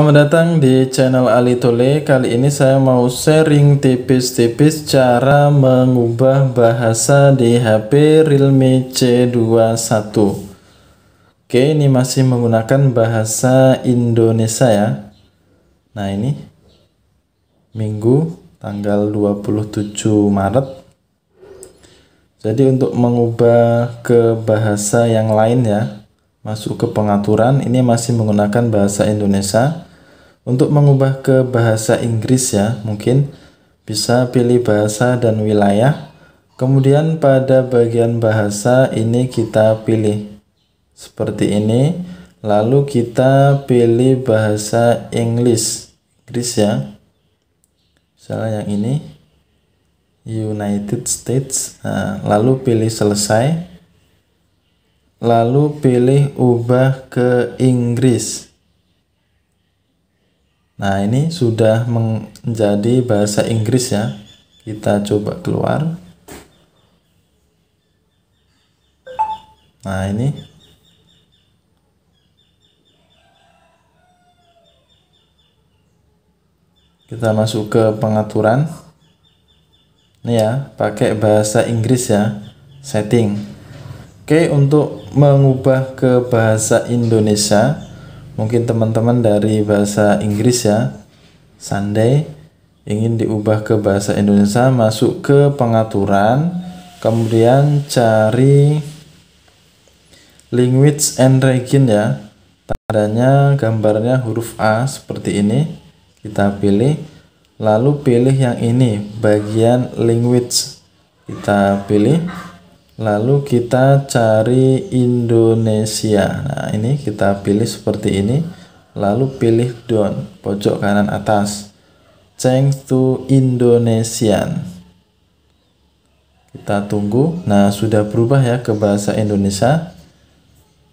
Selamat datang di channel Ali Tole. Kali ini saya mau sharing tipis-tipis cara mengubah bahasa di HP Realme C21. Oke, ini masih menggunakan bahasa Indonesia ya. Nah, ini Minggu tanggal 27 Maret. Jadi untuk mengubah ke bahasa yang lain ya, masuk ke pengaturan, ini masih menggunakan bahasa Indonesia untuk mengubah ke bahasa Inggris ya, mungkin bisa pilih bahasa dan wilayah. Kemudian pada bagian bahasa ini kita pilih seperti ini. Lalu kita pilih bahasa Inggris. Inggris ya. Misalnya yang ini United States. Nah, lalu pilih selesai. Lalu pilih ubah ke Inggris. Nah, ini sudah menjadi bahasa Inggris ya. Kita coba keluar. Nah, ini kita masuk ke pengaturan. Ini ya, pakai bahasa Inggris ya. Setting. Oke, untuk mengubah ke bahasa Indonesia mungkin teman-teman dari bahasa Inggris ya Sunday ingin diubah ke bahasa Indonesia masuk ke pengaturan kemudian cari language and region ya tandanya gambarnya huruf A seperti ini kita pilih lalu pilih yang ini bagian language kita pilih lalu kita cari Indonesia nah ini kita pilih seperti ini lalu pilih down pojok kanan atas change to Indonesian kita tunggu nah sudah berubah ya ke bahasa Indonesia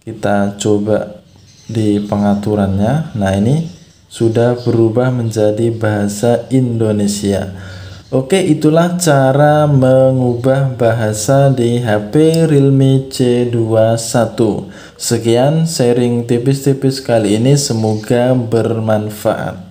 kita coba di pengaturannya nah ini sudah berubah menjadi bahasa Indonesia Oke, itulah cara mengubah bahasa di HP Realme C21. Sekian sharing tipis-tipis kali ini, semoga bermanfaat.